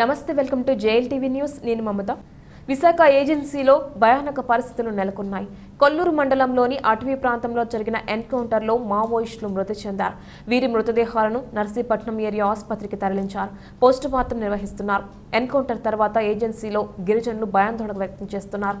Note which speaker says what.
Speaker 1: నమస్తే welcome to JL TV news నేను మమత విశాఖ ఏజెన్సీలో భయానక పరిస్థితులు నెలకొన్నాయి కొల్లూరు మండలంలోని అటవీ ప్రాంతంలో జరిగిన ఎన్కౌంటర్లో మావోయిస్టులు మృతి చెందారు వీరి మృతదేహాలను నర్సీపట్నం ఏరియా ఆసుపత్రికి తరలించారు పోస్టుమార్టం నిర్వహిస్తున్నారు ఎన్కౌంటర్ తర్వాత ఏజెన్సీలో గిరిజనులు భయాందోళన వ్యక్తం చేస్తున్నారు